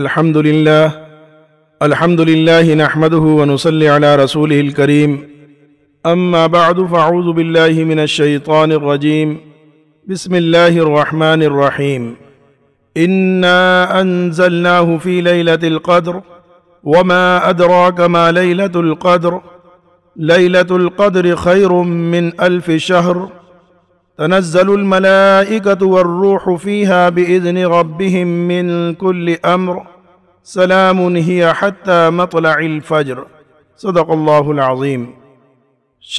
الحمد لله الحمد لله نحمده ونصلي على رسوله الكريم أما بعد فأعوذ بالله من الشيطان الرجيم بسم الله الرحمن الرحيم إنا أنزلناه في ليلة القدر وما أدراك ما ليلة القدر ليلة القدر خير من ألف شهر تنزل الملائكة والروح فيها بإذن ربهم من كل أمر سلام هي حتى مطلع الفجر صدق اللہ العظيم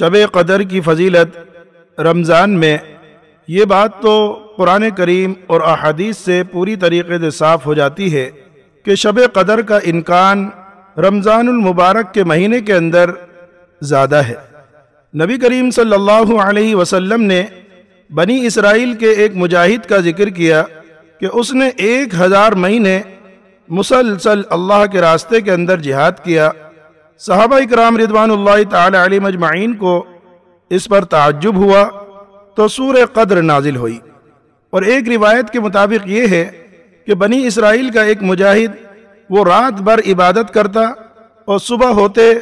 شب قدر کی فضیلت رمضان میں یہ بات تو قرآن کریم اور احادیث سے پوری طریقے سے صاف ہو جاتی ہے کہ شب قدر کا امکان رمضان المبارک کے مہینے کے اندر زیادہ ہے نبی کریم صلی اللہ علیہ وسلم نے بنی اسرائیل کے ایک مجاہد کا ذکر کیا کہ اس نے ایک ہزار مہینے مسلسل اللہ کے راستے کے اندر جہاد کیا صحابہ اکرام ردوان اللہ تعالی علی مجمعین کو اس پر تعجب ہوا تو سور قدر نازل ہوئی اور ایک روایت کے مطابق یہ ہے کہ بنی اسرائیل کا ایک مجاہد وہ رات بھر عبادت کرتا اور صبح ہوتے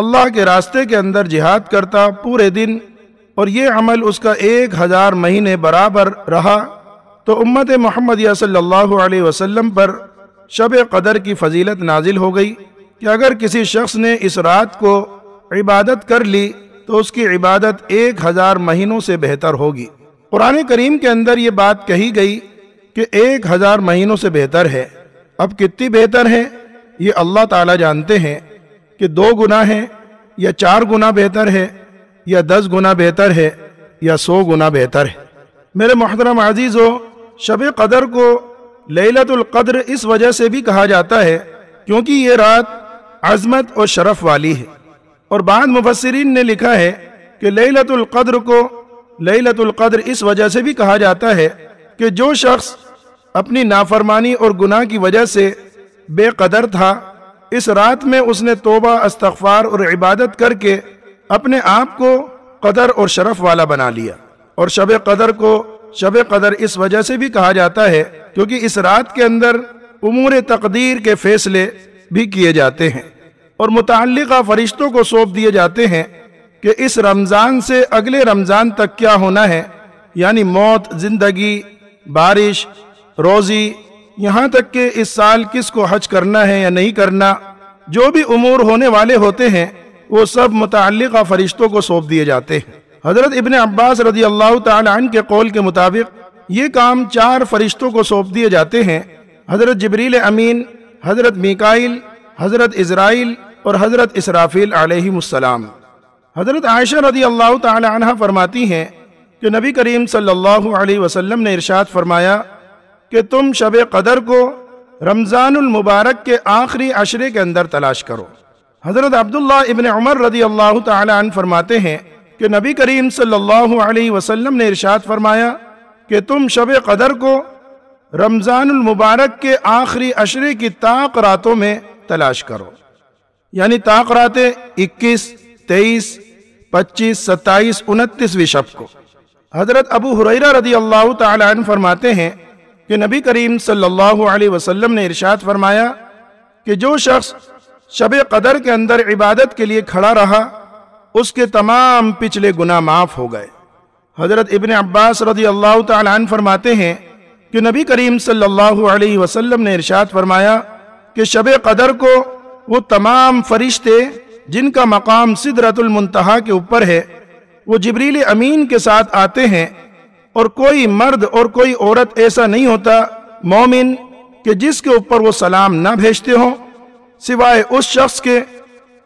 اللہ کے راستے کے اندر جہاد کرتا پورے دن اور یہ عمل اس کا ایک ہزار مہینے برابر رہا تو امت محمد یا صلی اللہ علیہ وسلم پر شب قدر کی فضیلت نازل ہو گئی کہ اگر کسی شخص نے اس رات کو عبادت کر لی تو اس کی عبادت ایک ہزار مہینوں سے بہتر ہوگی قرآن کریم کے اندر یہ بات کہی گئی کہ ایک ہزار مہینوں سے بہتر ہے اب کتنی بہتر ہے یہ اللہ تعالیٰ جانتے ہیں کہ دو گنا ہیں یا چار گنا بہتر ہے یا دس گنا بہتر ہے یا سو گنا بہتر ہے میرے محترم عزیز و شب قدر کو لیلت القدر اس وجہ سے بھی کہا جاتا ہے کیونکہ یہ رات عظمت اور شرف والی ہے اور بعد مفسرین نے لکھا ہے کہ لیلت القدر کو لیلت القدر اس وجہ سے بھی کہا جاتا ہے کہ جو شخص اپنی نافرمانی اور گناہ کی وجہ سے بے قدر تھا اس رات میں اس نے توبہ استغفار اور عبادت کر کے اپنے آپ کو قدر اور شرف والا بنا لیا اور شب قدر کو شب قدر اس وجہ سے بھی کہا جاتا ہے کیونکہ اس رات کے اندر امور تقدیر کے فیصلے بھی کیے جاتے ہیں اور متعلقہ فرشتوں کو سونپ دیے جاتے ہیں کہ اس رمضان سے اگلے رمضان تک کیا ہونا ہے یعنی موت زندگی بارش روزی یہاں تک کہ اس سال کس کو حج کرنا ہے یا نہیں کرنا جو بھی امور ہونے والے ہوتے ہیں وہ سب متعلقہ فرشتوں کو سونپ دیے جاتے ہیں حضرت ابن عباس رضی اللہ تعالی عنہ کے قول کے مطابق یہ کام چار فرشتوں کو سونپ دیے جاتے ہیں حضرت جبریل امین حضرت میکائل حضرت اسرائیل اور حضرت اسرافیل علیہ السلام حضرت عائشہ رضی اللہ تعالی عنہ فرماتی ہیں کہ نبی کریم صلی اللہ علیہ وسلم نے ارشاد فرمایا کہ تم شب قدر کو رمضان المبارک کے آخری عشرے کے اندر تلاش کرو حضرت عبداللہ ابن عمر رضی اللہ تعالیٰ عنہ فرماتے ہیں کہ نبی کریم صلی اللہ علیہ وسلم نے ارشاد فرمایا کہ تم شب قدر کو رمضان المبارک کے آخری عشرے کی طاق راتوں میں تلاش کرو یعنی راتیں اکیس تیئیس پچیس ستائیس انتیسویں شب کو حضرت ابو حریرہ رضی اللہ تعالیٰ عنہ فرماتے ہیں کہ نبی کریم صلی اللہ علیہ وسلم نے ارشاد فرمایا کہ جو شخص شب قدر کے اندر عبادت کے لیے کھڑا رہا اس کے تمام پچھلے گناہ معاف ہو گئے حضرت ابن عباس رضی اللہ تعالیٰ فرماتے ہیں کہ نبی کریم صلی اللہ علیہ وسلم نے ارشاد فرمایا کہ شب قدر کو وہ تمام فرشتے جن کا مقام صدرت المنتہا کے اوپر ہے وہ جبریل امین کے ساتھ آتے ہیں اور کوئی مرد اور کوئی عورت ایسا نہیں ہوتا مومن کہ جس کے اوپر وہ سلام نہ بھیجتے ہوں سوائے اس شخص کے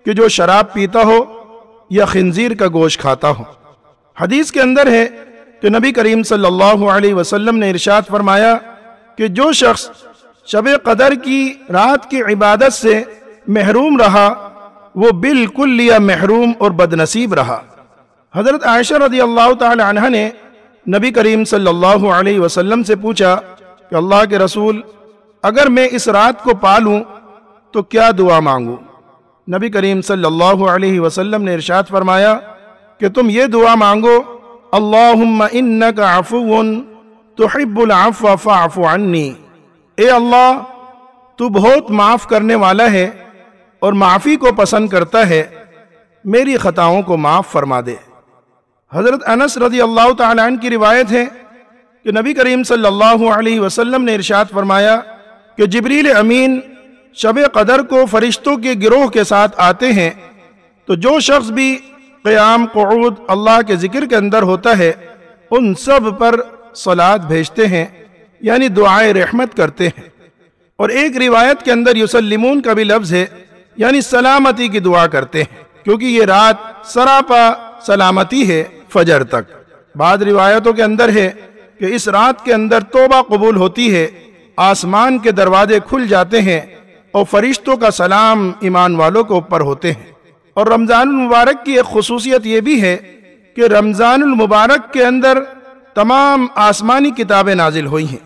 کہ جو شراب پیتا ہو یا خنزیر کا گوشت کھاتا ہو حدیث کے اندر ہے کہ نبی کریم صلی اللہ علیہ وسلم نے ارشاد فرمایا کہ جو شخص شب قدر کی رات کی عبادت سے محروم رہا وہ بالکل لیا محروم اور بدنصیب رہا حضرت عائشہ رضی اللہ تعالی عنہ نے نبی کریم صلی اللہ علیہ وسلم سے پوچھا کہ اللہ کے رسول اگر میں اس رات کو پالوں تو کیا دعا مانگو نبی کریم صلی اللہ علیہ وسلم نے ارشاد فرمایا کہ تم یہ دعا مانگو اللہم انک عفو تحب العفو فاعف عنی اے اللہ تو بہت معاف کرنے والا ہے اور معافی کو پسند کرتا ہے میری خطاؤں کو معاف فرما دے حضرت انس رضی اللہ تعالیٰ عنہ کی روایت ہے کہ نبی کریم صلی اللہ علیہ وسلم نے ارشاد فرمایا کہ جبریل امین شب قدر کو فرشتوں کے گروہ کے ساتھ آتے ہیں تو جو شخص بھی قیام قعود اللہ کے ذکر کے اندر ہوتا ہے ان سب پر صلات بھیجتے ہیں یعنی دعائیں رحمت کرتے ہیں اور ایک روایت کے اندر یسلمون کا بھی لفظ ہے یعنی سلامتی کی دعا کرتے ہیں کیونکہ یہ رات سراپا سلامتی ہے فجر تک بعد روایتوں کے اندر ہے کہ اس رات کے اندر توبہ قبول ہوتی ہے آسمان کے دروازے کھل جاتے ہیں اور فرشتوں کا سلام ایمان والوں کے اوپر ہوتے ہیں اور رمضان المبارک کی ایک خصوصیت یہ بھی ہے کہ رمضان المبارک کے اندر تمام آسمانی کتابیں نازل ہوئی ہیں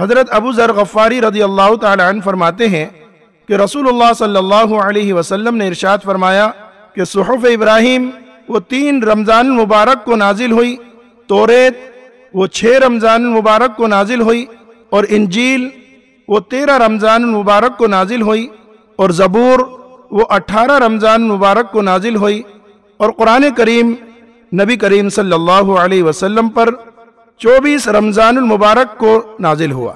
حضرت ابو ذر غفاری رضی اللہ تعالی عنہ فرماتے ہیں کہ رسول اللہ صلی اللہ علیہ وسلم نے ارشاد فرمایا کہ صحف ابراہیم وہ تین رمضان المبارک کو نازل ہوئی توریت وہ چھ رمضان المبارک کو نازل ہوئی اور انجیل وہ تیرہ رمضان المبارک کو نازل ہوئی اور زبور وہ اٹھارہ رمضان المبارک کو نازل ہوئی اور قرآن کریم نبی کریم صلی اللہ علیہ وسلم پر چوبیس رمضان المبارک کو نازل ہوا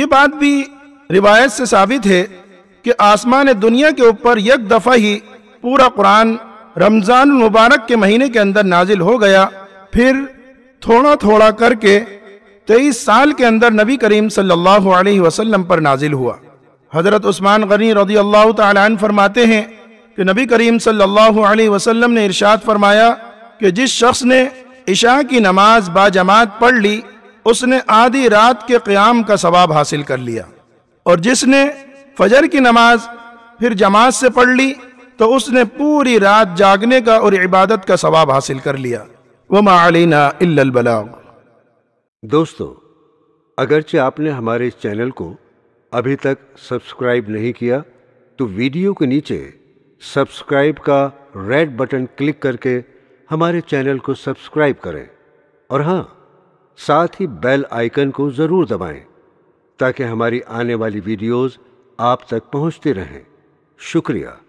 یہ بات بھی روایت سے ثابت ہے کہ آسمان دنیا کے اوپر یک دفعہ ہی پورا قرآن رمضان المبارک کے مہینے کے اندر نازل ہو گیا پھر تھوڑا تھوڑا کر کے تئیس سال کے اندر نبی کریم صلی اللہ علیہ وسلم پر نازل ہوا حضرت عثمان غنی رضی اللہ تعالیٰ عنہ فرماتے ہیں کہ نبی کریم صلی اللہ علیہ وسلم نے ارشاد فرمایا کہ جس شخص نے عشاء کی نماز با جماعت پڑھ لی اس نے آدھی رات کے قیام کا ثواب حاصل کر لیا اور جس نے فجر کی نماز پھر جماعت سے پڑھ لی تو اس نے پوری رات جاگنے کا اور عبادت کا ثواب حاصل کر لیا وہ معلینہ البلاغ دوستو اگرچہ آپ نے ہمارے اس چینل کو ابھی تک سبسکرائب نہیں کیا تو ویڈیو کے نیچے سبسکرائب کا ریڈ بٹن کلک کر کے ہمارے چینل کو سبسکرائب کریں اور ہاں ساتھ ہی بیل آئیکن کو ضرور دبائیں تاکہ ہماری آنے والی ویڈیوز آپ تک پہنچتے رہیں شکریہ